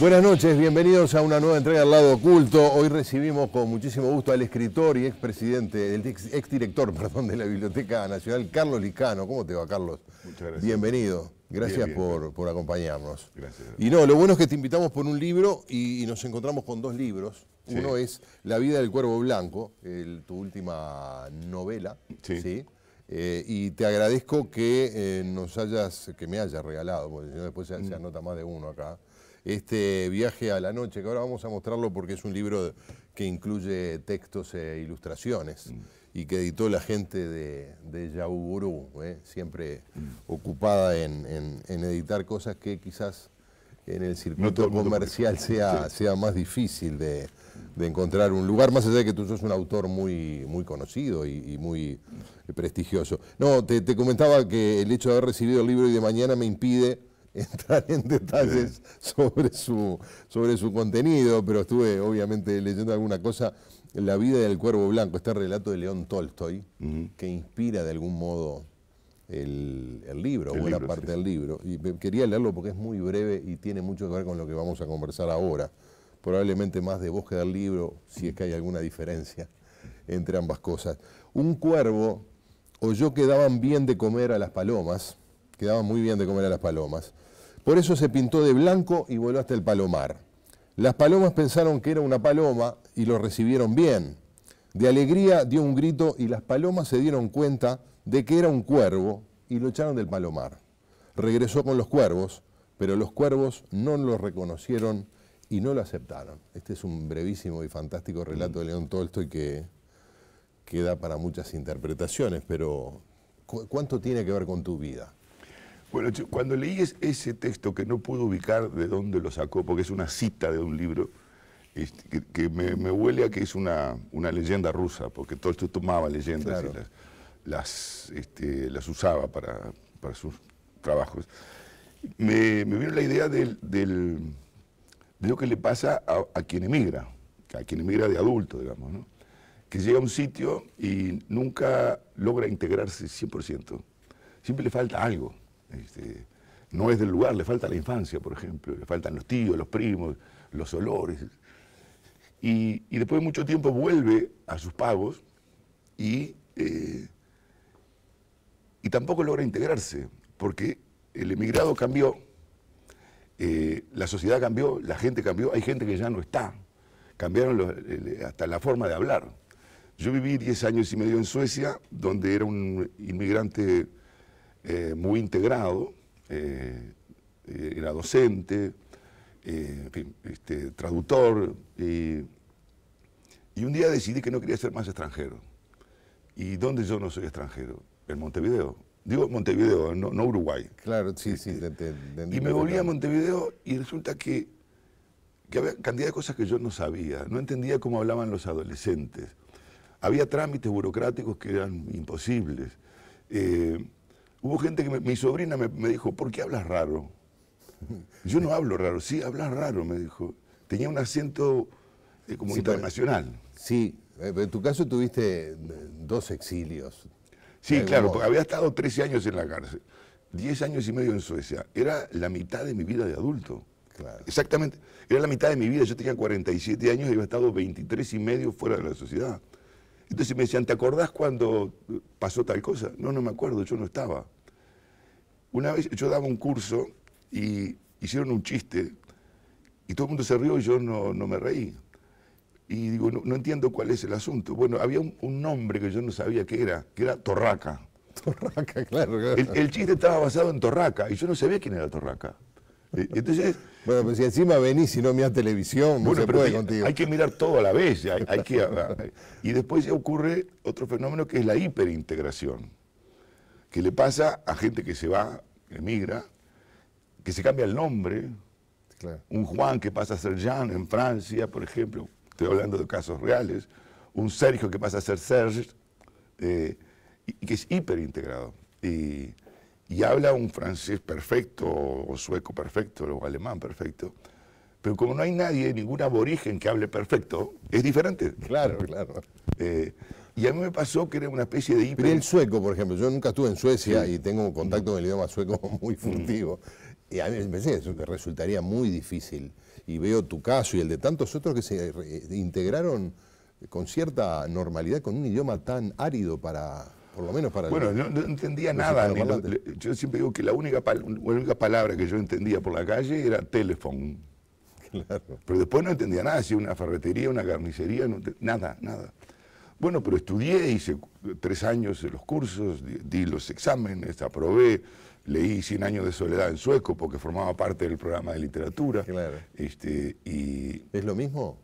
Buenas noches, bienvenidos a una nueva entrega al lado oculto. Hoy recibimos con muchísimo gusto al escritor y expresidente, el ex, exdirector, perdón, de la Biblioteca Nacional, Carlos Licano. ¿Cómo te va, Carlos? Muchas gracias. Bienvenido. Gracias por, por, acompañarnos. Gracias. Y no, lo bueno es que te invitamos por un libro y, nos encontramos con dos libros. Uno es La vida del cuervo blanco, tu última novela. ¿sí? Eh, y te agradezco que eh, nos hayas, que me hayas regalado, porque si no después se, se mm. anota más de uno acá este viaje a la noche, que ahora vamos a mostrarlo porque es un libro que incluye textos e ilustraciones y que editó la gente de, de Guru, ¿eh? siempre ocupada en, editar cosas que quizás en el circuito comercial sea, sea más difícil de, encontrar un lugar, más allá de que tú sos un autor muy, muy conocido y, muy prestigioso. No, te, te, comentaba que el hecho de haber recibido el libro y de mañana me impide entrar en detalles sobre su, sobre su contenido, pero estuve obviamente leyendo alguna cosa. La vida del cuervo blanco, este relato de León Tolstoy, que inspira de algún modo el, libro, o buena parte del libro. Y quería leerlo porque es muy breve y tiene mucho que ver con lo que vamos a conversar ahora. Probablemente más de bosque que del libro, si es que hay alguna diferencia entre ambas cosas. Un cuervo o yo quedaban bien de comer a las palomas, quedaban muy bien de comer a las palomas, por eso se pintó de blanco y voló hasta el palomar. Las palomas pensaron que era una paloma y lo recibieron bien. De alegría dio un grito y las palomas se dieron cuenta de que era un cuervo y lo echaron del palomar. Regresó con los cuervos, pero los cuervos no lo reconocieron y no lo aceptaron. Este es un brevísimo y fantástico relato de León Tolstoy que queda para muchas interpretaciones, pero ¿cuánto tiene que ver con tu vida? Bueno, cuando leí ese texto que no pude ubicar de dónde lo sacó, porque es una cita de un libro, este, que, me, huele a que es una, leyenda rusa, porque todo esto tomaba leyendas y este, las, usaba para, para, sus trabajos. Me, vino la idea del, de lo que le pasa a, quien emigra, a quien emigra de adulto, digamos, que llega a un sitio y nunca logra integrarse 100%. Siempre le falta algo. Este, no es del lugar, le falta la infancia, por ejemplo, le faltan los tíos, los primos, los olores. Y, después de mucho tiempo vuelve a sus pagos y, eh, y tampoco logra integrarse, porque el emigrado cambió, eh, la sociedad cambió, la gente cambió, hay gente que ya no está, cambiaron hasta la forma de hablar. Yo viví 10 años y medio en Suecia, donde era un inmigrante eh, muy integrado, eh, eh, era docente, este, traductor, y, un día decidí que no quería ser más extranjero. ¿Y dónde yo no soy extranjero? En Montevideo. Digo Montevideo, no, Uruguay. Claro, sí, sí. Este, y me volví a Montevideo y resulta que, había cantidad de cosas que yo no sabía. No entendía cómo hablaban los adolescentes. Había trámites burocráticos que eran imposibles. Hubo gente que mi sobrina me, dijo, ¿por qué hablas raro? Yo no hablo raro, sí, hablas raro, me dijo. Tenía un acento como eh, como sí, internacional. Pero, sí, eh, en tu caso tuviste eh, dos exilios. Sí, claro, porque había estado 13 años en la cárcel, 10 años y medio en Suecia. Era la mitad de mi vida de adulto. Exactamente, era la mitad de mi vida. Yo tenía 47 años y había estado 23 y medio fuera de la sociedad. Entonces me decían, ¿te acordás cuando pasó tal cosa? No, no me acuerdo, yo no estaba. Una vez yo daba un curso y hicieron un chiste y todo el mundo se rió y yo no, me reí. Y digo, no, entiendo cuál es el asunto. Bueno, había un, nombre que yo no sabía qué era, que era Torraca. Torraca, claro. El, chiste estaba basado en Torraca y yo no sabía quién era Torraca. Bueno, pero si encima venís y no miras televisión, no se puede hay, contigo. Hay que mirar todo a la vez. Hay, y después ocurre otro fenómeno que es la hiperintegración, que le pasa a gente que se va emigra, que se cambia el nombre, un Juan que pasa a ser Jean en Francia, por ejemplo, estoy hablando de casos reales, un Sergio que pasa a ser Serge, eh, y, que es hiperintegrado. Y, y habla un francés perfecto, o sueco perfecto, o alemán perfecto. Pero como no hay nadie, ningún aborigen que hable perfecto, es diferente. Claro, claro. Eh, y a mí me pasó que era una especie de hiper... Pero el sueco, por ejemplo, yo nunca estuve en Suecia y tengo contacto con el idioma sueco muy furtivo. Y a mí me pensé que resultaría muy difícil. Y veo tu caso y el de tantos otros que se eh, integraron con cierta normalidad con un idioma tan árido para, por lo menos para... Bueno, no, entendía nada. yo siempre digo que la única, la única palabra que yo entendía por la calle era teléfono. Pero después no entendía nada, si una ferretería, una carnicería, nada, nada. Bueno, pero estudié, hice tres años de los cursos, di los exámenes, aprobé, leí 100 años de soledad en sueco porque formaba parte del programa de literatura. Claro. Este, y... ¿Es lo mismo?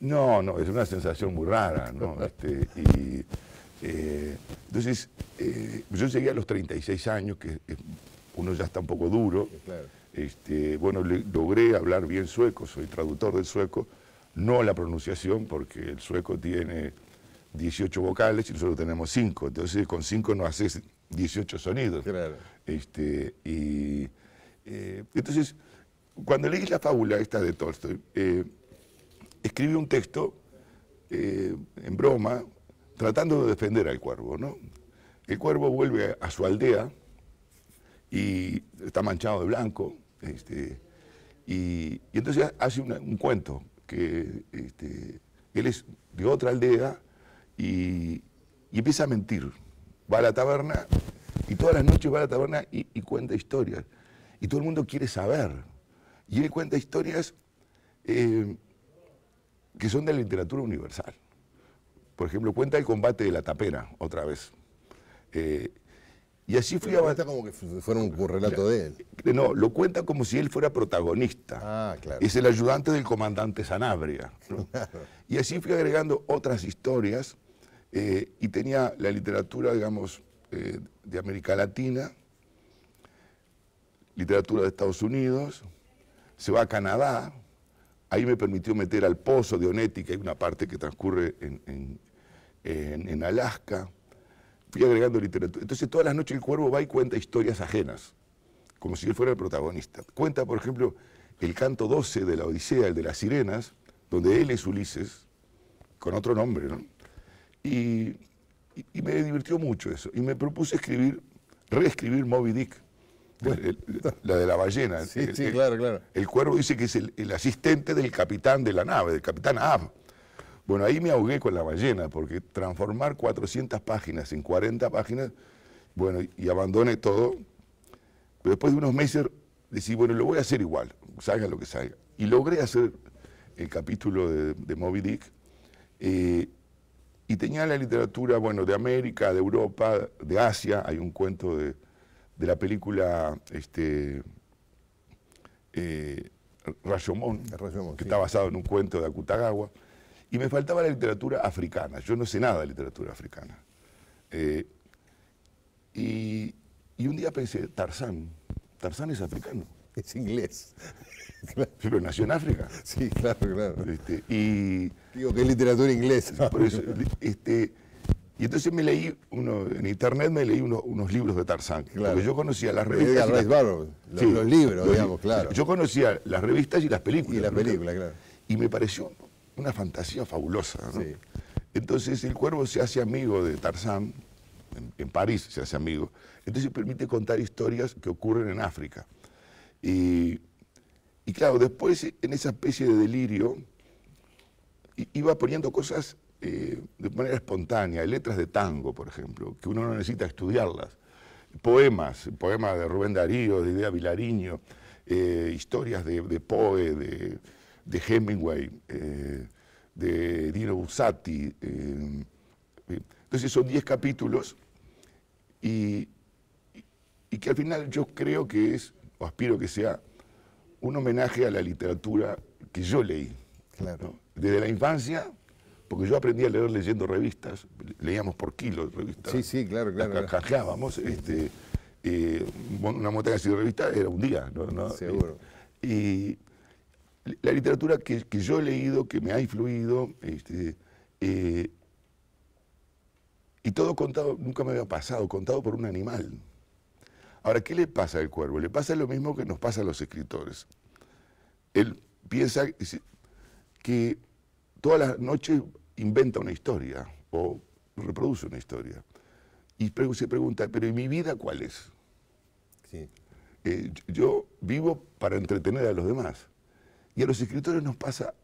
No, no, es una sensación muy rara, este, eh, entonces, eh, yo llegué a los 36 años, que uno ya está un poco duro. Este, bueno, logré hablar bien sueco, soy traductor del sueco, no la pronunciación, porque el sueco tiene 18 vocales y nosotros tenemos 5. Entonces con 5 no haces 18 sonidos. Claro. Este, eh, entonces, cuando leí la fábula esta de Tolstoy, eh, escribe un texto eh, en broma tratando de defender al cuervo. ¿no? El cuervo vuelve a su aldea y está manchado de blanco. Este, y, entonces hace un cuento que este, él es de otra aldea y, empieza a mentir. Va a la taberna y todas las noches va a la taberna y, cuenta historias. Y todo el mundo quiere saber. Y él cuenta historias eh, que son de la literatura universal. Por ejemplo, cuenta el combate de la tapera, otra vez. Eh, y así fui como que fuera un relato de él. No, lo cuenta como si él fuera protagonista. Ah, claro. Es el ayudante del comandante Sanabria. Y así fui agregando otras historias eh, y tenía la literatura, digamos, eh, de América Latina, literatura de Estados Unidos, se va a Canadá, ahí me permitió meter al pozo de Onetti, que hay una parte que transcurre en Alaska fui agregando literatura. Entonces todas las noches el cuervo va y cuenta historias ajenas, como si él fuera el protagonista. Cuenta, por ejemplo, el canto 12 de la Odisea, el de las sirenas, donde él es Ulises, con otro nombre, ¿no? Y, me divirtió mucho eso. Y me propuse escribir, reescribir Moby Dick. la de la ballena. Sí, el, sí, claro, claro. El cuervo dice que es el, asistente del capitán de la nave, del capitán Ab. Bueno, ahí me ahogué con la ballena, porque transformar 400 páginas en 40 páginas, bueno, y abandoné todo. Pero después de unos meses decidí, bueno, lo voy a hacer igual, salga lo que salga. Y logré hacer el capítulo de, Moby Dick. Eh, y tenía la literatura, bueno, de América, de Europa, de Asia. Hay un cuento de, la película este, eh, Rayomón, que está basado en un cuento de Akutagawa. Y me faltaba la literatura africana. Yo no sé nada de literatura africana. Eh, y, un día pensé, Tarzán, Tarzán es africano. Es inglés. pero nació en África. Sí, claro, claro. Este, y, Digo que es literatura inglesa. este, y entonces me leí, uno, en internet me leí unos libros de Tarzán. Claro. Porque yo conocía las revistas. Edgar los, los, libros, digamos, claro. Yo conocía las revistas y las películas. Y las películas, claro. Y me pareció una fantasía fabulosa. Entonces el cuervo se hace amigo de Tarzán, en, París se hace amigo, entonces permite contar historias que ocurren en África. Y, claro, después en esa especie de delirio iba poniendo cosas eh, de manera espontánea, letras de tango, por ejemplo, que uno no necesita estudiarlas, poemas, poemas de Rubén Darío, de Idea Vilariño, eh, historias de Poe, de de Hemingway, eh, de Dino Buzzati. Eh, entonces son 10 capítulos y, que al final yo creo que es, o aspiro que sea, un homenaje a la literatura que yo leí. Claro. Desde la infancia, porque yo aprendí a leer leyendo revistas, leíamos por kilo revistas. Sí, sí, claro, claro. Este, eh, una montaña así de revistas era un día, ¿no? Seguro. y la literatura que, yo he leído, que me ha influido, este, eh, y todo contado, nunca me había pasado, contado por un animal. Ahora, ¿qué le pasa al cuervo? Le pasa lo mismo que nos pasa a los escritores. Él piensa que todas las noches inventa una historia o reproduce una historia. Y se pregunta, ¿pero en mi vida cuál es? Eh, yo vivo para entretener a los demás. Y a los escritores nos pasa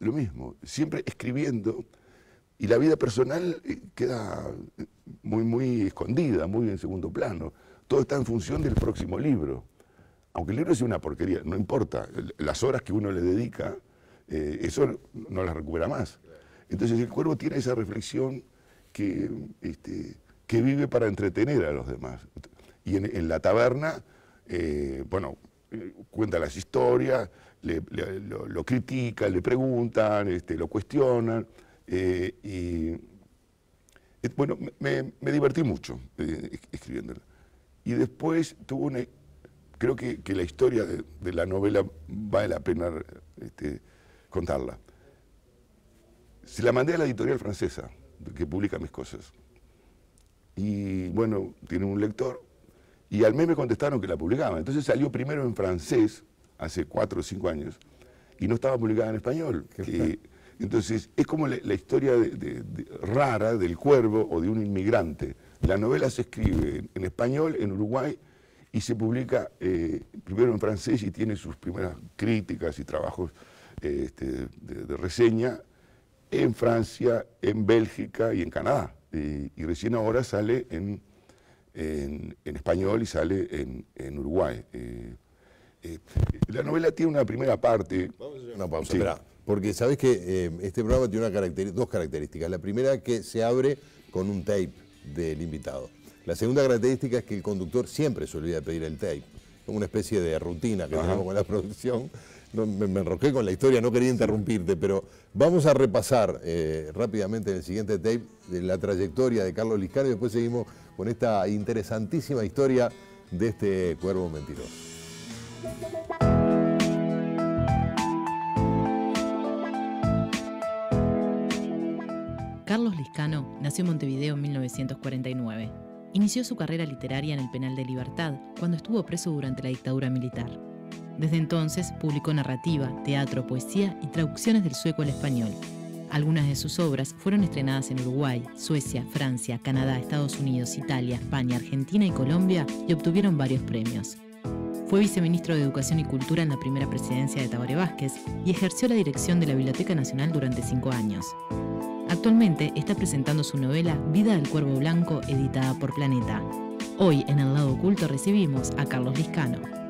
lo mismo, siempre escribiendo y la vida personal eh, queda eh, muy, muy escondida, muy en segundo plano. Todo está en función del próximo libro. Aunque el libro sea una porquería, no importa. Las horas que uno le dedica, eh, eso no las recupera más. Entonces el cuervo tiene esa reflexión que, este, que vive para entretener a los demás. Y en, la taberna, bueno, eh, cuenta las historias, lo, critica, critican, le preguntan, este, lo cuestionan. Eh, eh, bueno, me, divertí mucho escribiéndola. Y después tuvo una. Creo que, la historia de, la novela vale la pena este, contarla. Se la mandé a la editorial francesa, que publica mis cosas. Y bueno, tiene un lector y al mes me contestaron que la publicaban. Entonces salió primero en francés, hace cuatro o cinco años, y no estaba publicada en español. entonces es como la, historia de, rara del cuervo o de un inmigrante. La novela se escribe en, español, en Uruguay, y se publica eh, primero en francés y tiene sus primeras críticas y trabajos eh, este, de, reseña en Francia, en Bélgica y en Canadá. Y, y recién ahora sale en en, español y sale en, en Uruguay. Eh, eh, la novela tiene una primera parte. Vamos una pausa, Porque sabes que eh, este programa tiene una dos características. La primera que se abre con un tape del invitado. La segunda característica es que el conductor siempre se olvida de pedir el tape. Una especie de rutina que tenemos con la producción me, enroqué con la historia, no quería interrumpirte, pero vamos a repasar eh, rápidamente en el siguiente tape de la trayectoria de Carlos Liscano y después seguimos con esta interesantísima historia de este cuervo mentiroso. Carlos Liscano nació en Montevideo en 1949. Inició su carrera literaria en el Penal de Libertad, cuando estuvo preso durante la dictadura militar. Desde entonces publicó narrativa, teatro, poesía y traducciones del sueco al español. Algunas de sus obras fueron estrenadas en Uruguay, Suecia, Francia, Canadá, Estados Unidos, Italia, España, Argentina y Colombia y obtuvieron varios premios. Fue viceministro de Educación y Cultura en la primera presidencia de Tabaré Vázquez y ejerció la dirección de la Biblioteca Nacional durante cinco años. Actualmente está presentando su novela Vida del Cuervo Blanco, editada por Planeta. Hoy en El Lado Oculto recibimos a Carlos Liscano,